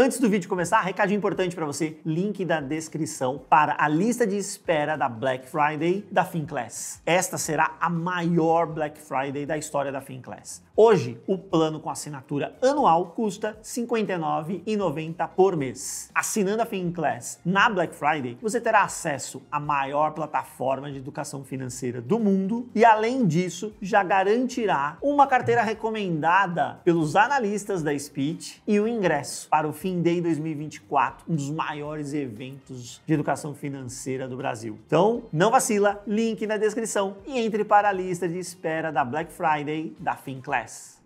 Antes do vídeo começar, recadinho importante para você, link da descrição para a lista de espera da Black Friday da Finclass. Esta será a maior Black Friday da história da Finclass. Hoje, o plano com assinatura anual custa R$ 59,90 por mês. Assinando a Finclass na Black Friday, você terá acesso à maior plataforma de educação financeira do mundo e, além disso, já garantirá uma carteira recomendada pelos analistas da Speech e o ingresso para o FinDay Day 2024, um dos maiores eventos de educação financeira do Brasil. Então, não vacila, link na descrição e entre para a lista de espera da Black Friday da Finclass. です。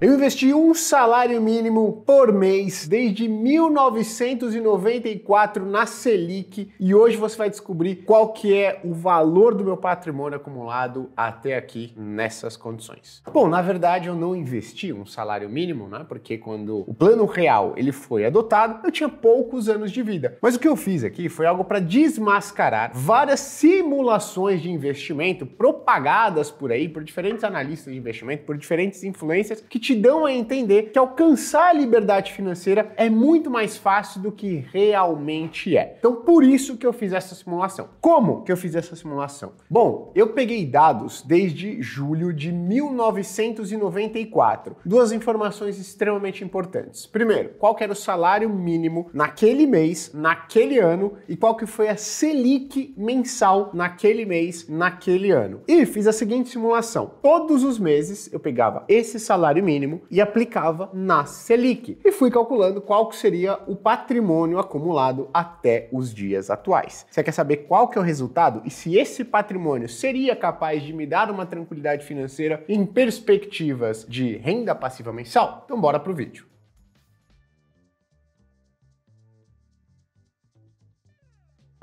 Eu investi um salário mínimo por mês desde 1994 na Selic e hoje você vai descobrir qual que é o valor do meu patrimônio acumulado até aqui nessas condições. Bom, na verdade eu não investi um salário mínimo, né? Porque quando o plano real ele foi adotado, eu tinha poucos anos de vida. Mas o que eu fiz aqui foi algo para desmascarar várias simulações de investimento propagadas por aí por diferentes analistas de investimento, por diferentes influências que te dão a entender que alcançar a liberdade financeira é muito mais fácil do que realmente é. Então, por isso que eu fiz essa simulação. Como que eu fiz essa simulação? Bom, eu peguei dados desde julho de 1994. Duas informações extremamente importantes. Primeiro, qual era o salário mínimo naquele mês, naquele ano e qual que foi a Selic mensal naquele mês, naquele ano. E fiz a seguinte simulação. Todos os meses eu pegava esse salário salário mínimo e aplicava na Selic. E fui calculando qual seria o patrimônio acumulado até os dias atuais. Você quer saber qual que é o resultado e se esse patrimônio seria capaz de me dar uma tranquilidade financeira em perspectivas de renda passiva mensal? Então bora pro vídeo.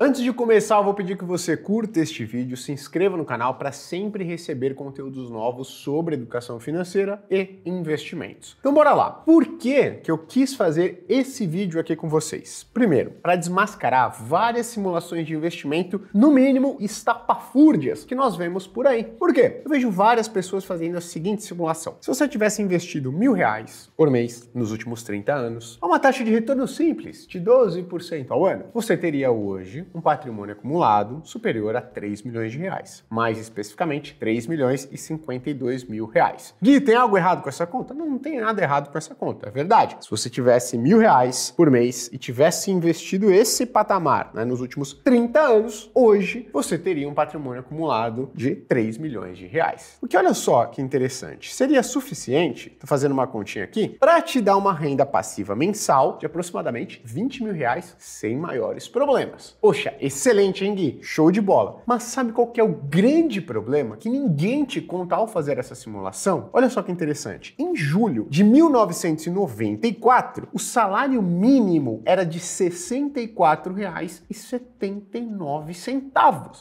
Antes de começar, eu vou pedir que você curta este vídeo, se inscreva no canal para sempre receber conteúdos novos sobre educação financeira e investimentos. Então bora lá. Por que que eu quis fazer esse vídeo aqui com vocês? Primeiro, para desmascarar várias simulações de investimento, no mínimo estapafúrdias, que nós vemos por aí. Por quê? Eu vejo várias pessoas fazendo a seguinte simulação. Se você tivesse investido mil reais por mês nos últimos 30 anos, a uma taxa de retorno simples de 12% ao ano, você teria hoje um patrimônio acumulado superior a 3 milhões de reais. Mais especificamente, 3 milhões e 52 mil reais. Gui, tem algo errado com essa conta? Não, não tem nada errado com essa conta, é verdade. Se você tivesse mil reais por mês e tivesse investido esse patamar né, nos últimos 30 anos, hoje você teria um patrimônio acumulado de 3 milhões de reais. O que olha só que interessante, seria suficiente, tô fazendo uma continha aqui, para te dar uma renda passiva mensal de aproximadamente 20 mil reais sem maiores problemas. Poxa, Poxa, excelente, hein, Gui? Show de bola. Mas sabe qual que é o grande problema que ninguém te conta ao fazer essa simulação? Olha só que interessante. Em julho de 1994, o salário mínimo era de R$ 64,79. Você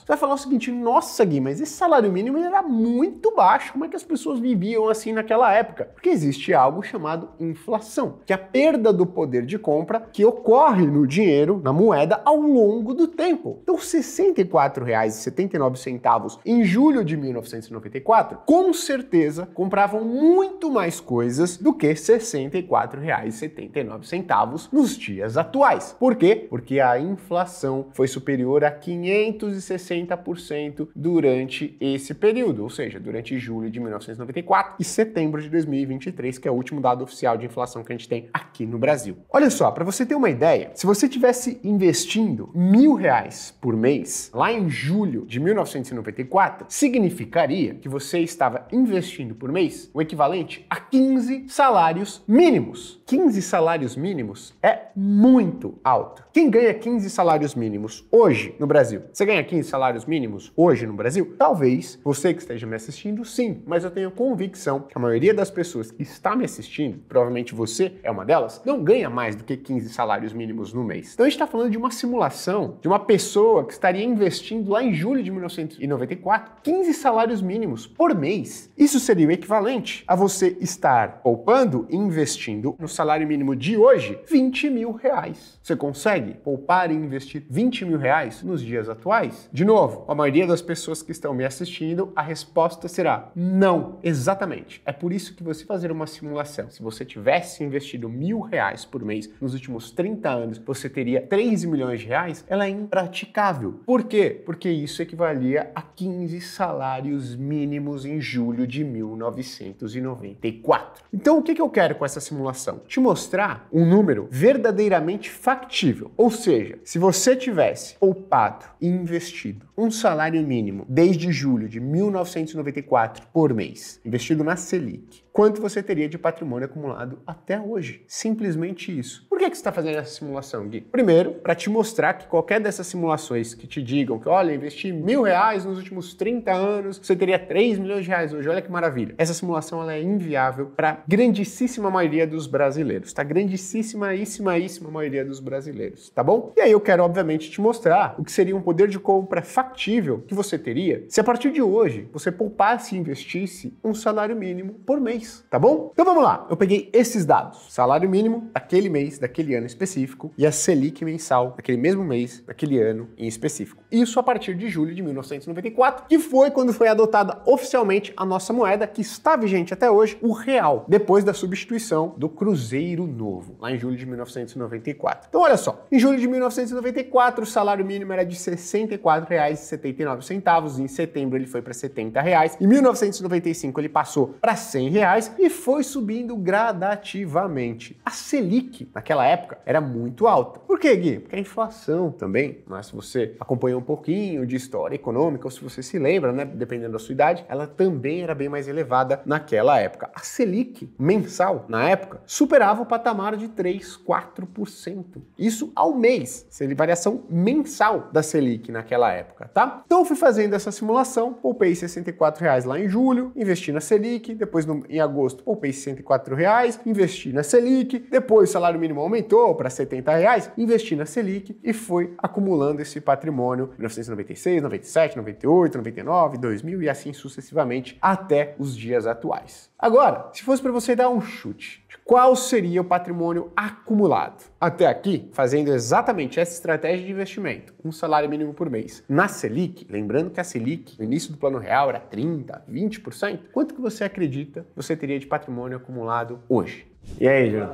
vai falar o seguinte: "Nossa, Gui, mas esse salário mínimo era muito baixo. Como é que as pessoas viviam assim naquela época?" Porque existe algo chamado inflação, que é a perda do poder de compra que ocorre no dinheiro, na moeda ao longo do do tempo. Então, R$ 64,79 em julho de 1994, com certeza compravam muito mais coisas do que R$ 64,79 nos dias atuais. Por quê? Porque a inflação foi superior a 560% durante esse período, ou seja, durante julho de 1994 e setembro de 2023, que é o último dado oficial de inflação que a gente tem aqui no Brasil. Olha só, para você ter uma ideia, se você tivesse investindo mil reais por mês, lá em julho de 1994, significaria que você estava investindo por mês o equivalente a 15 salários mínimos. 15 salários mínimos é muito alto. Quem ganha 15 salários mínimos hoje no Brasil? Você ganha 15 salários mínimos hoje no Brasil? Talvez você que esteja me assistindo, sim, mas eu tenho convicção que a maioria das pessoas que está me assistindo, provavelmente você é uma delas, não ganha mais do que 15 salários mínimos no mês. Então a gente está falando de uma simulação de uma pessoa que estaria investindo lá em julho de 1994 15 salários mínimos por mês. Isso seria o equivalente a você estar poupando e investindo no salário mínimo de hoje 20 mil reais. Você consegue poupar e investir 20 mil reais nos dias atuais? De novo, a maioria das pessoas que estão me assistindo, a resposta será não, exatamente. É por isso que você fazer uma simulação. Se você tivesse investido mil reais por mês nos últimos 30 anos, você teria 3 milhões de reais, ela é impraticável. Por quê? Porque isso equivalia a 15 salários mínimos em julho de 1994. Então, o que, eu quero com essa simulação? Te mostrar um número verdadeiramente factível. Ou seja, se você tivesse poupado e investido um salário mínimo desde julho de 1994 por mês, investido na Selic, quanto você teria de patrimônio acumulado até hoje. Simplesmente isso. Por que, que você está fazendo essa simulação, Gui? Primeiro, para te mostrar que qualquer dessas simulações que te digam que, olha, investi mil reais nos últimos 30 anos, você teria 3 milhões de reais hoje, olha que maravilha. Essa simulação ela é inviável para a grandíssima maioria dos brasileiros, Está Grandíssima, íssima, íssima maioria dos brasileiros, tá bom? E aí eu quero, obviamente, te mostrar o que seria um poder de compra factível que você teria se a partir de hoje você poupasse e investisse um salário mínimo por mês mês, tá bom? Então vamos lá, eu peguei esses dados, salário mínimo daquele mês, daquele ano específico, e a Selic mensal daquele mesmo mês, daquele ano em específico. Isso a partir de julho de 1994, que foi quando foi adotada oficialmente a nossa moeda, que está vigente até hoje, o real, depois da substituição do Cruzeiro Novo, lá em julho de 1994. Então olha só, em julho de 1994 o salário mínimo era de R$ 64,79, em setembro ele foi para R$ 70, reais, em 1995 ele passou para R$ 100, reais, reais e foi subindo gradativamente. A Selic, naquela época, era muito alta. Por quê, Gui? Porque a inflação também, mas né? se você acompanhou um pouquinho de história econômica, ou se você se lembra, né, dependendo da sua idade, ela também era bem mais elevada naquela época. A Selic mensal, na época, superava o patamar de 3, 4%. Isso ao mês, variação mensal da Selic naquela época, tá? Então eu fui fazendo essa simulação, poupei 64 reais lá em julho, investi na Selic, depois no, em agosto agosto poupei 64 reais, investi na Selic, depois o salário mínimo aumentou para 70 reais, investi na Selic e foi acumulando esse patrimônio 1996, 97, 98, 99, 2000 e assim sucessivamente até os dias atuais. Agora, se fosse para você dar um chute, qual seria o patrimônio acumulado? Até aqui, fazendo exatamente essa estratégia de investimento, um salário mínimo por mês. Na Selic, lembrando que a Selic, no início do Plano Real, era 30%, 20%, quanto que você acredita você teria de patrimônio acumulado hoje? E aí, Júlio?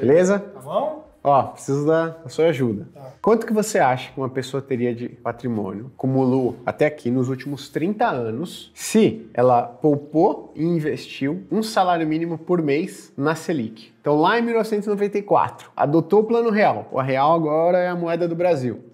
Beleza? Tá bom? Ó, preciso da sua ajuda. Tá. Quanto que você acha que uma pessoa teria de patrimônio, acumulou até aqui nos últimos 30 anos, se ela poupou e investiu um salário mínimo por mês na Selic? Então, lá em 1994, adotou o Plano Real. O Real agora é a moeda do Brasil.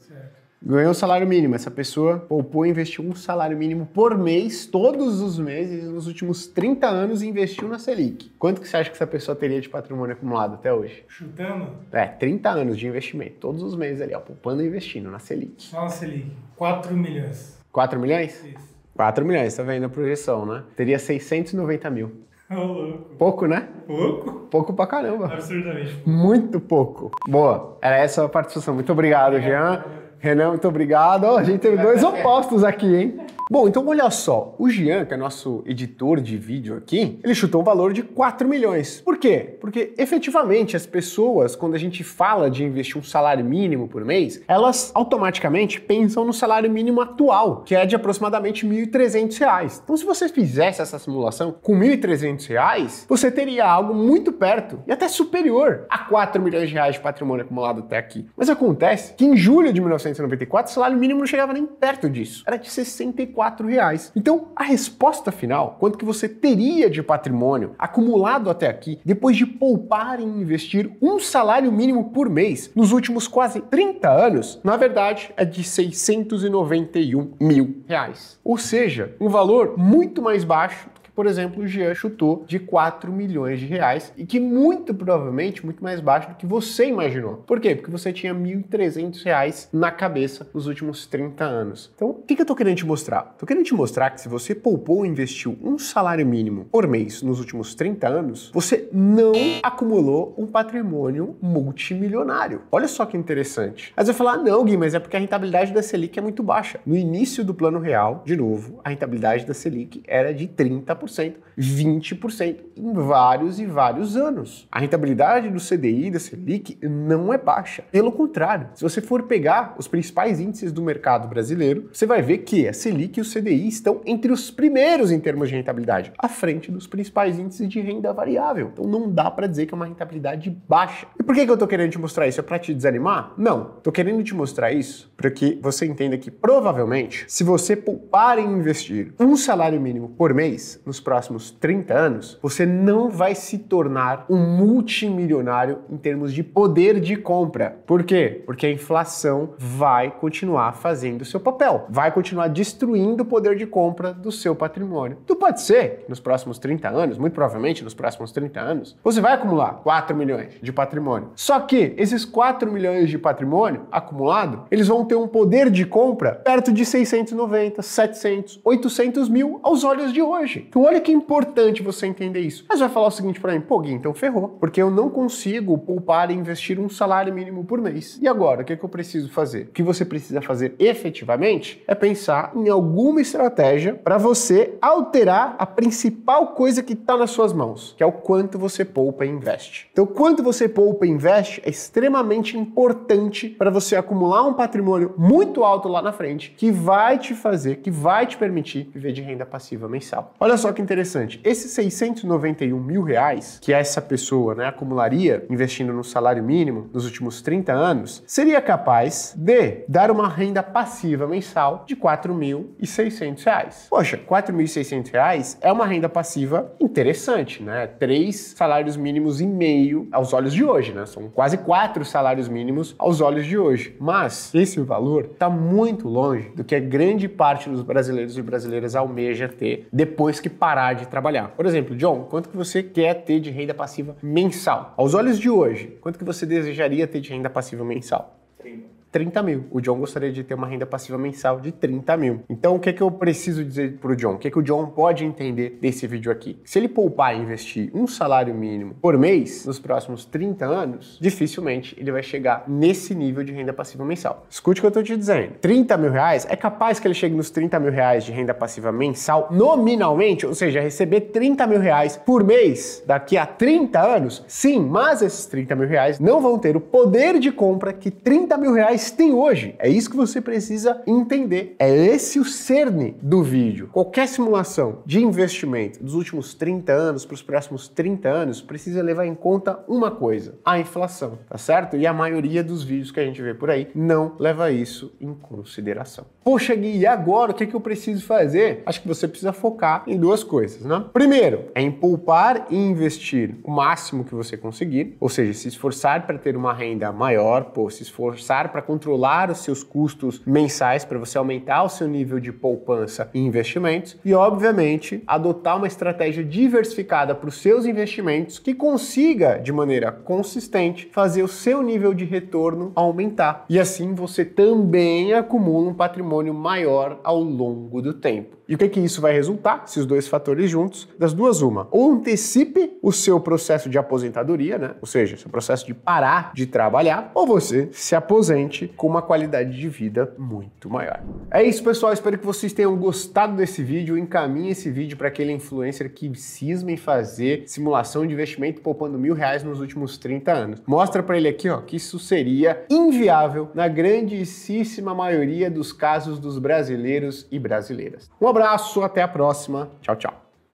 Ganhou o salário mínimo. Essa pessoa poupou e investiu um salário mínimo por mês, todos os meses, nos últimos 30 anos, e investiu na Selic. Quanto que você acha que essa pessoa teria de patrimônio acumulado até hoje? Chutando? É, 30 anos de investimento, todos os meses ali, ó, poupando e investindo na Selic. Só na Selic. 4 milhões. 4 milhões? Isso. 4 milhões, tá vendo a projeção, né? Teria 690 mil. Louco. Pouco, né? Pouco? Pouco pra caramba. Absurdamente. Muito pouco. Boa. Era essa a participação. Muito obrigado, é. Jean. Renan, muito obrigado. Oh, a gente teve dois opostos aqui, hein? Bom, então olha só, o Jean, que é nosso editor de vídeo aqui, ele chutou um valor de 4 milhões. Por quê? Porque efetivamente as pessoas, quando a gente fala de investir um salário mínimo por mês, elas automaticamente pensam no salário mínimo atual, que é de aproximadamente R$ 1.300. Então se você fizesse essa simulação com R$ 1.300, você teria algo muito perto e até superior a 4 milhões de reais de patrimônio acumulado até aqui. Mas acontece que em julho de 1994 o salário mínimo não chegava nem perto disso, era de 64 R$ Então, a resposta final, quanto que você teria de patrimônio acumulado até aqui, depois de poupar e investir um salário mínimo por mês nos últimos quase 30 anos, na verdade é de 691 mil reais. Ou seja, um valor muito mais baixo por exemplo, o Jean chutou de 4 milhões de reais e que muito provavelmente muito mais baixo do que você imaginou. Por quê? Porque você tinha 1.300 reais na cabeça nos últimos 30 anos. Então, o que, que eu tô querendo te mostrar? Tô querendo te mostrar que se você poupou ou investiu um salário mínimo por mês nos últimos 30 anos, você não acumulou um patrimônio multimilionário. Olha só que interessante. Mas eu falar, ah, não, Gui, mas é porque a rentabilidade da Selic é muito baixa. No início do plano real, de novo, a rentabilidade da Selic era de 30%. 30%, 20% em vários e vários anos. A rentabilidade do CDI, da Selic, não é baixa. Pelo contrário, se você for pegar os principais índices do mercado brasileiro, você vai ver que a Selic e o CDI estão entre os primeiros em termos de rentabilidade, à frente dos principais índices de renda variável. Então não dá para dizer que é uma rentabilidade baixa. E por que, que eu estou querendo te mostrar isso? É para te desanimar? Não. Estou querendo te mostrar isso para que você entenda que provavelmente, se você poupar em investir um salário mínimo por mês no nos próximos 30 anos, você não vai se tornar um multimilionário em termos de poder de compra. Por quê? Porque a inflação vai continuar fazendo o seu papel, vai continuar destruindo o poder de compra do seu patrimônio. Então pode ser que nos próximos 30 anos, muito provavelmente nos próximos 30 anos, você vai acumular 4 milhões de patrimônio. Só que esses 4 milhões de patrimônio acumulado, eles vão ter um poder de compra perto de 690, 700, 800 mil aos olhos de hoje. Então olha que importante você entender isso. Mas vai falar o seguinte para mim, pô, Gui, então ferrou, porque eu não consigo poupar e investir um salário mínimo por mês. E agora, o que, é que eu preciso fazer? O que você precisa fazer efetivamente é pensar em alguma estratégia para você alterar a principal coisa que está nas suas mãos, que é o quanto você poupa e investe. Então, quanto você poupa e investe é extremamente importante para você acumular um patrimônio muito alto lá na frente, que vai te fazer, que vai te permitir viver de renda passiva mensal. Olha só que interessante, esses 691 mil reais que essa pessoa né, acumularia investindo no salário mínimo nos últimos 30 anos, seria capaz de dar uma renda passiva mensal de 4.600 reais. Poxa, 4.600 reais é uma renda passiva interessante, né? Três salários mínimos e meio aos olhos de hoje, né? São quase quatro salários mínimos aos olhos de hoje. Mas esse valor está muito longe do que a grande parte dos brasileiros e brasileiras almeja ter depois que parar de trabalhar. Por exemplo, John, quanto que você quer ter de renda passiva mensal? Aos olhos de hoje, quanto que você desejaria ter de renda passiva mensal? 30. 30 mil. O John gostaria de ter uma renda passiva mensal de 30 mil. Então, o que, é que eu preciso dizer para o John? O que, é que o John pode entender desse vídeo aqui? Se ele poupar e investir um salário mínimo por mês nos próximos 30 anos, dificilmente ele vai chegar nesse nível de renda passiva mensal. Escute o que eu estou te dizendo. 30 mil reais é capaz que ele chegue nos 30 mil reais de renda passiva mensal nominalmente, ou seja, receber 30 mil reais por mês daqui a 30 anos? Sim, mas esses 30 mil reais não vão ter o poder de compra que 30 mil reais mas tem hoje. É isso que você precisa entender. É esse o cerne do vídeo. Qualquer simulação de investimento dos últimos 30 anos para os próximos 30 anos precisa levar em conta uma coisa: a inflação, tá certo? E a maioria dos vídeos que a gente vê por aí não leva isso em consideração. Poxa, Gui, e agora o que, é que eu preciso fazer? Acho que você precisa focar em duas coisas, né? Primeiro, é em poupar e investir o máximo que você conseguir, ou seja, se esforçar para ter uma renda maior, pô, se esforçar para conseguir controlar os seus custos mensais, para você aumentar o seu nível de poupança e investimentos. E, obviamente, adotar uma estratégia diversificada para os seus investimentos que consiga, de maneira consistente, fazer o seu nível de retorno aumentar. E assim você também acumula um patrimônio maior ao longo do tempo. E o que, que isso vai resultar, se os dois fatores juntos? Das duas, uma. Ou antecipe o seu processo de aposentadoria, né? Ou seja, seu processo de parar de trabalhar, ou você se aposente com uma qualidade de vida muito maior. É isso, pessoal. Espero que vocês tenham gostado desse vídeo. Encaminhe esse vídeo para aquele influencer que cisma em fazer simulação de investimento poupando mil reais nos últimos 30 anos. Mostra para ele aqui ó, que isso seria inviável na grandíssima maioria dos casos dos brasileiros e brasileiras. Um abraço, até a próxima. Tchau, tchau.